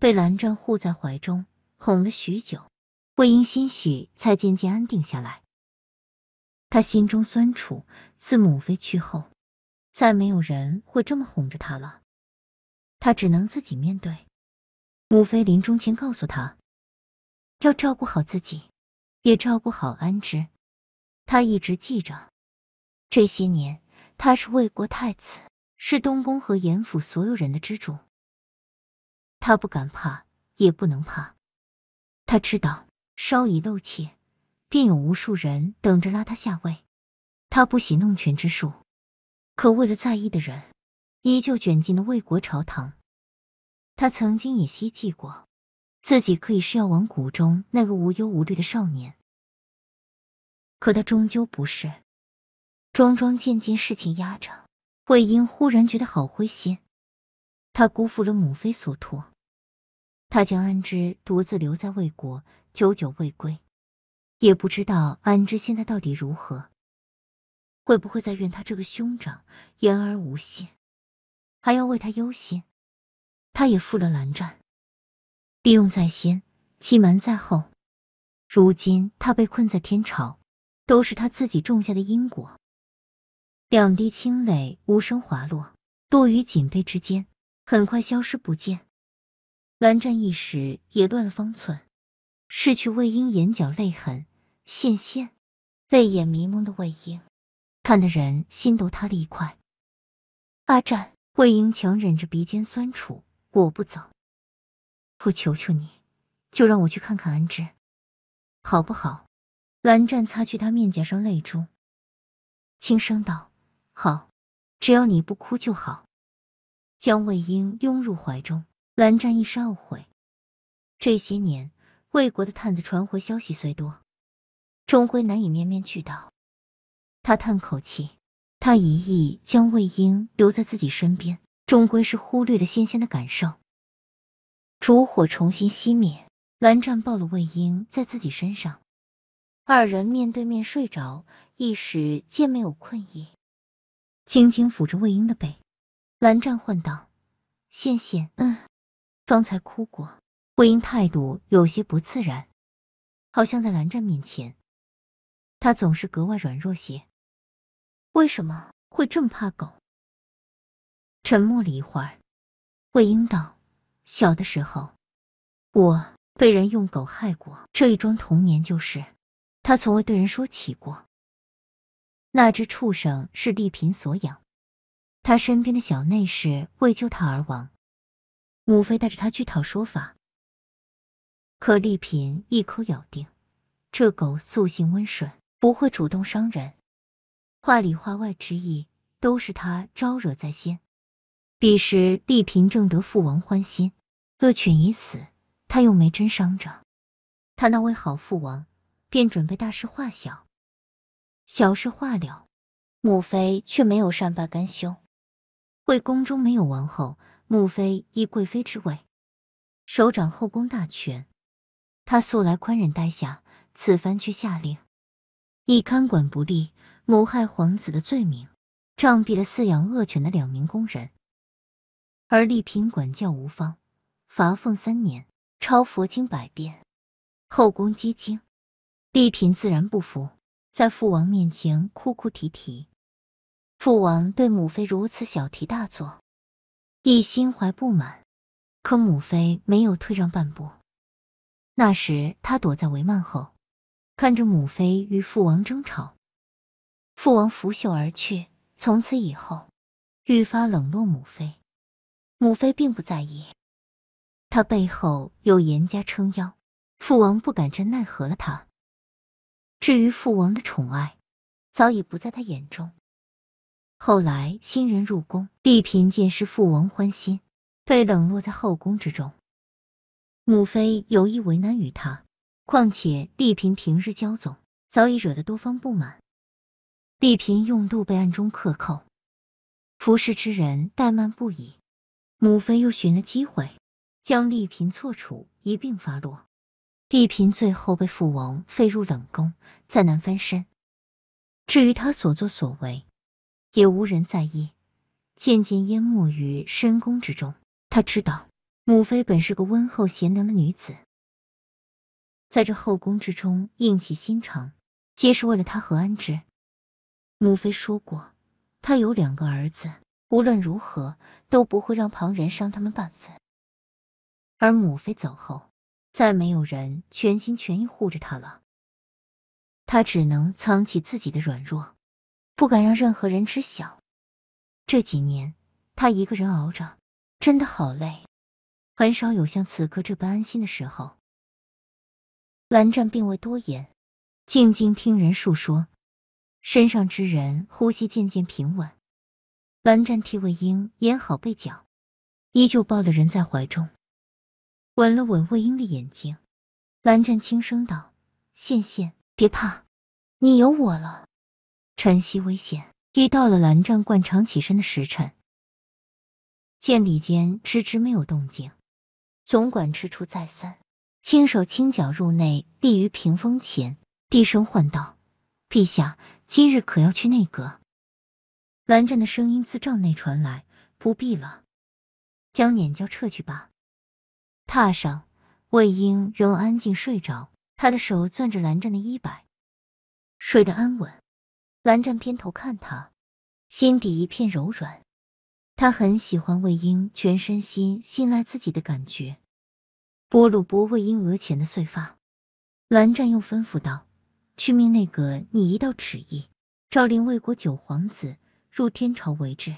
被蓝湛护在怀中，哄了许久，魏婴心许才渐渐安定下来。他心中酸楚，自母妃去后，再没有人会这么哄着他了。他只能自己面对。母妃临终前告诉他，要照顾好自己，也照顾好安之。他一直记着。这些年，他是魏国太子，是东宫和严府所有人的支柱。他不敢怕，也不能怕。他知道，稍一露怯，便有无数人等着拉他下位。他不喜弄权之术，可为了在意的人，依旧卷进了魏国朝堂。他曾经也希冀过，自己可以是要王谷中那个无忧无虑的少年。可他终究不是，桩桩件件事情压着魏婴，忽然觉得好灰心。他辜负了母妃所托，他将安之独自留在魏国，久久未归，也不知道安之现在到底如何，会不会再怨他这个兄长言而无信，还要为他忧心。他也负了蓝湛，利用在先，欺瞒在后，如今他被困在天朝，都是他自己种下的因果。两滴清泪无声滑落，落于锦被之间。很快消失不见，蓝湛一时也乱了方寸。拭去魏婴眼角泪痕，羡羡，泪眼迷蒙的魏婴，看的人心都塌了一块。阿湛，魏婴强忍着鼻尖酸楚，我不走，我求求你，就让我去看看安之，好不好？蓝湛擦去他面颊上泪珠，轻声道：“好，只要你不哭就好。”将魏婴拥入怀中，蓝湛一时懊悔。这些年，魏国的探子传回消息虽多，终归难以面面俱到。他叹口气，他一意将魏婴留在自己身边，终归是忽略了纤纤的感受。烛火重新熄灭，蓝湛抱了魏婴在自己身上，二人面对面睡着，一时皆没有困意，轻轻抚着魏婴的背。蓝湛唤道：“羡羡，嗯，方才哭过。”魏婴态度有些不自然，好像在蓝湛面前，他总是格外软弱些。为什么会这么怕狗？沉默了一会儿，魏婴道：“小的时候，我被人用狗害过，这一桩童年就是，他从未对人说起过。那只畜生是丽嫔所养。”他身边的小内侍为救他而亡，母妃带着他去讨说法。可丽嫔一口咬定，这狗素性温顺，不会主动伤人。话里话外之意都是他招惹在先。彼时丽嫔正得父王欢心，恶犬已死，他又没真伤着，他那位好父王便准备大事化小，小事化了。母妃却没有善罢甘休。为宫中没有王后，母妃依贵妃之位，首掌后宫大权。他素来宽仁待下，此番却下令以看管不力、谋害皇子的罪名，杖毙了饲养恶犬的两名宫人。而丽嫔管教无方，罚俸三年，抄佛经百遍，后宫积惊。丽嫔自然不服，在父王面前哭哭啼啼。父王对母妃如此小题大做，亦心怀不满。可母妃没有退让半步。那时他躲在帷幔后，看着母妃与父王争吵。父王拂袖而去，从此以后愈发冷落母妃。母妃并不在意，她背后有严家撑腰，父王不敢真奈何了她。至于父王的宠爱，早已不在他眼中。后来新人入宫，丽嫔见是父王欢心，被冷落在后宫之中。母妃有意为难于她，况且丽嫔平日骄纵，早已惹得多方不满。丽嫔用度被暗中克扣，服侍之人怠慢不已。母妃又寻了机会，将丽嫔错处一并发落。丽嫔最后被父王废入冷宫，再难翻身。至于她所作所为，也无人在意，渐渐淹没于深宫之中。他知道，母妃本是个温厚贤良的女子，在这后宫之中，硬起心肠，皆是为了他和安之。母妃说过，她有两个儿子，无论如何都不会让旁人伤他们半分。而母妃走后，再没有人全心全意护着她了，他只能藏起自己的软弱。不敢让任何人知晓。这几年，他一个人熬着，真的好累，很少有像此刻这般安心的时候。蓝湛并未多言，静静听人述说。身上之人呼吸渐渐平稳，蓝湛替魏婴掩好被角，依旧抱了人在怀中，吻了吻魏婴的眼睛。蓝湛轻声道：“羡羡，别怕，你有我了。”晨曦微险，已到了蓝湛惯常起身的时辰。见里间迟迟没有动静，总管踟蹰再三，轻手轻脚入内，立于屏风前，低声唤道：“陛下，今日可要去内阁？”蓝湛的声音自帐内传来：“不必了，将碾轿撤去吧。”榻上，魏婴仍安静睡着，他的手攥着蓝湛的衣摆，睡得安稳。蓝湛偏头看他，心底一片柔软。他很喜欢魏婴全身心信赖自己的感觉。拨了拨魏婴额前的碎发，蓝湛又吩咐道：“去命那个拟一道旨意，诏令魏国九皇子入天朝为质。”